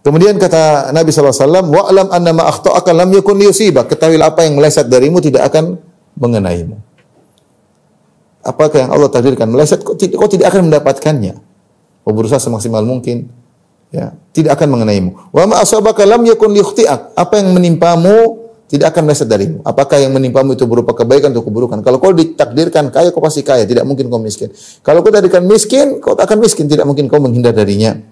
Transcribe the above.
Kemudian kata Nabi SAW, wa'lam anna ma'akhto'aka lam yakun liyusibak. Ketahuilah apa yang meleset darimu tidak akan mengenaimu. Apakah yang Allah takdirkan meleset, kau, tidak, kau tidak akan mendapatkannya. Kau oh, berusaha semaksimal mungkin, ya, tidak akan mengenaimu. Wa ma lam yakun liukhti'ak. Apa yang menimpamu tidak akan meleset darimu. Apakah yang menimpamu itu berupa kebaikan atau keburukan? Kalau kau ditakdirkan kaya, kau pasti kaya. Tidak mungkin kau miskin. Kalau kau takdirkan miskin, kau akan miskin. Tidak mungkin kau menghindar darinya.